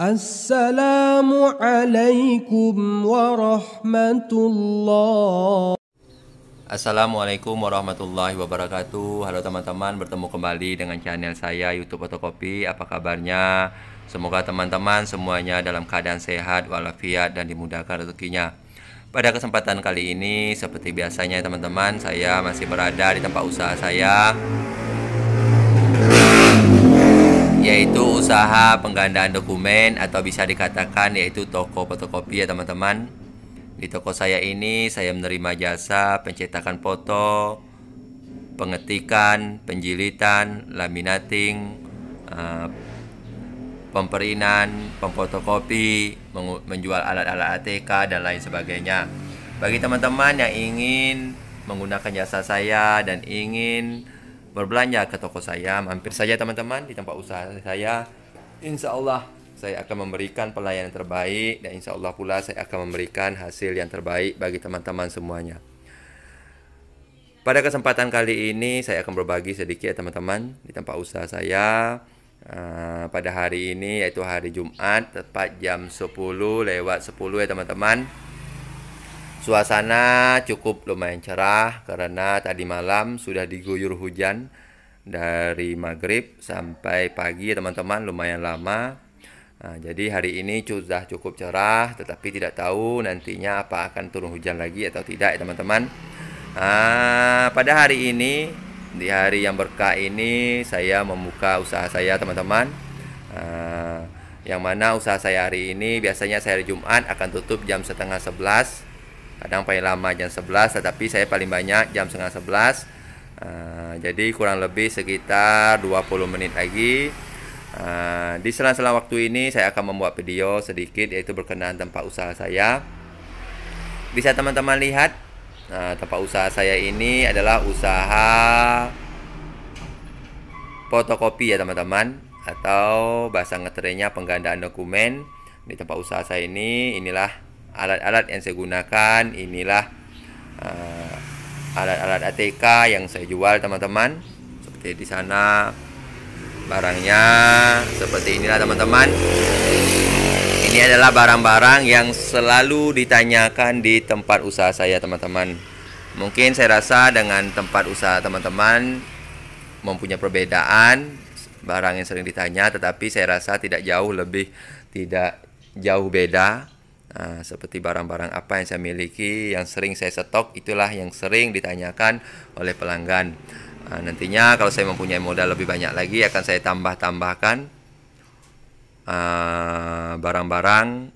Assalamualaikum warahmatullahi Assalamualaikum warahmatullahi wabarakatuh. Halo teman-teman, bertemu kembali dengan channel saya YouTube Fotokopi. Apa kabarnya? Semoga teman-teman semuanya dalam keadaan sehat walafiat dan dimudahkan rezekinya. Pada kesempatan kali ini, seperti biasanya teman-teman, saya masih berada di tempat usaha saya yaitu usaha penggandaan dokumen atau bisa dikatakan yaitu toko fotokopi ya teman-teman. Di toko saya ini saya menerima jasa pencetakan foto, pengetikan, penjilitan, laminating, uh, pemperinan, pemfotokopi, menjual alat-alat ATK dan lain sebagainya. Bagi teman-teman yang ingin menggunakan jasa saya dan ingin berbelanja ke toko saya mampir saja teman-teman di tempat usaha saya insya Allah saya akan memberikan pelayanan terbaik dan insya Allah pula saya akan memberikan hasil yang terbaik bagi teman-teman semuanya pada kesempatan kali ini saya akan berbagi sedikit ya teman-teman di tempat usaha saya uh, pada hari ini yaitu hari Jumat tepat jam 10 lewat 10 ya teman-teman Suasana cukup lumayan cerah karena tadi malam sudah diguyur hujan dari maghrib sampai pagi teman-teman lumayan lama. Nah, jadi hari ini sudah cukup cerah tetapi tidak tahu nantinya apa akan turun hujan lagi atau tidak ya teman-teman. Nah, pada hari ini di hari yang berkah ini saya membuka usaha saya teman-teman. Ah, yang mana usaha saya hari ini biasanya saya hari Jumat akan tutup jam setengah sebelas kadang paling lama jam 11 tetapi saya paling banyak jam setengah 11 uh, eh, jadi kurang lebih sekitar 20 menit lagi uh, di sela-sela waktu ini saya akan membuat video sedikit yaitu berkenaan tempat usaha saya bisa teman-teman lihat uh, tempat usaha saya ini adalah usaha fotokopi ya teman-teman atau bahasa ngeternya penggandaan dokumen di tempat usaha saya ini inilah alat-alat yang saya gunakan inilah eh, alat-alat uh, ATK yang saya jual teman-teman seperti di sana barangnya seperti inilah teman-teman ini adalah barang-barang yang selalu ditanyakan di tempat usaha saya teman-teman mungkin saya rasa dengan tempat usaha teman-teman mempunyai perbedaan barang yang sering ditanya tetapi saya rasa tidak jauh lebih tidak jauh beda Nah, seperti barang-barang apa yang saya miliki, yang sering saya stok, itulah yang sering ditanyakan oleh pelanggan. Nah, nantinya kalau saya mempunyai modal lebih banyak lagi, akan saya tambah-tambahkan barang ah, barang-barang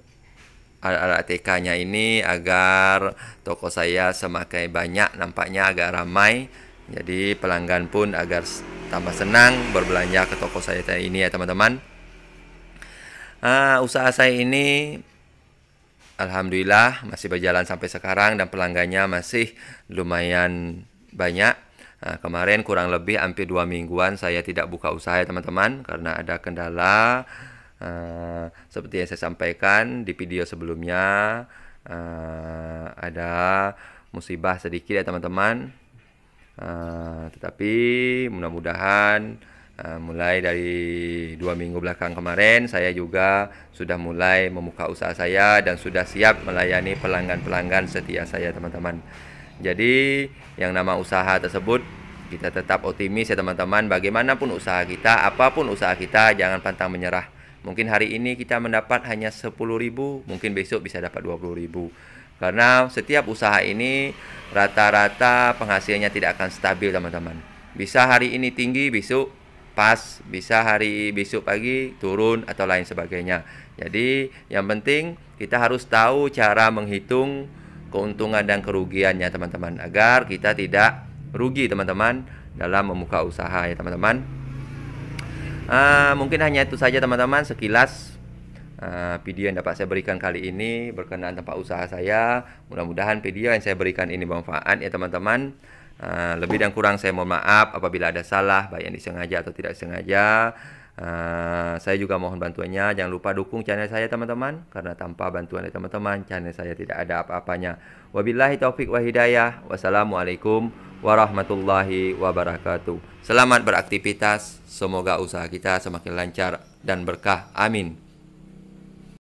ATK-nya ini agar toko saya semakin banyak, nampaknya agak ramai. Jadi pelanggan pun agar tambah senang berbelanja ke toko saya ini ya teman-teman. Uh, usaha saya ini Alhamdulillah masih berjalan sampai sekarang dan pelanggannya masih lumayan banyak. Nah, kemarin kurang lebih hampir dua mingguan saya tidak buka usaha ya teman-teman karena ada kendala uh, seperti yang saya sampaikan di video sebelumnya uh, ada musibah sedikit ya teman-teman. Uh, tetapi mudah-mudahan Eh, mulai dari dua minggu belakang kemarin, saya juga sudah mulai membuka usaha saya dan sudah siap melayani pelanggan-pelanggan setia saya, teman-teman. Jadi, yang nama usaha tersebut kita tetap optimis ya teman-teman. Bagaimanapun usaha kita, apapun usaha kita, jangan pantang menyerah. Mungkin hari ini kita mendapat hanya 10.000, mungkin besok bisa dapat 20.000. Karena setiap usaha ini rata-rata penghasilannya tidak akan stabil, teman-teman. Bisa hari ini tinggi, besok pas bisa hari besok pagi turun atau lain sebagainya. Jadi yang penting kita harus tahu cara menghitung keuntungan dan kerugiannya teman-teman agar kita tidak rugi teman-teman dalam membuka usaha ya teman-teman. Uh, mungkin hanya itu saja teman-teman sekilas uh, video yang dapat saya berikan kali ini berkenaan tempat usaha saya. Mudah-mudahan video yang saya berikan ini bermanfaat ya teman-teman. Uh, lebih dan kurang saya mohon maaf apabila ada salah baik yang disengaja atau tidak sengaja. Uh, saya juga mohon bantuannya. Jangan lupa dukung channel saya teman-teman karena tanpa bantuan dari teman-teman channel saya tidak ada apa-apanya. Wabillahi taufik wa hidayah. Wassalamualaikum warahmatullahi wabarakatuh. Selamat beraktivitas. Semoga usaha kita semakin lancar dan berkah. Amin.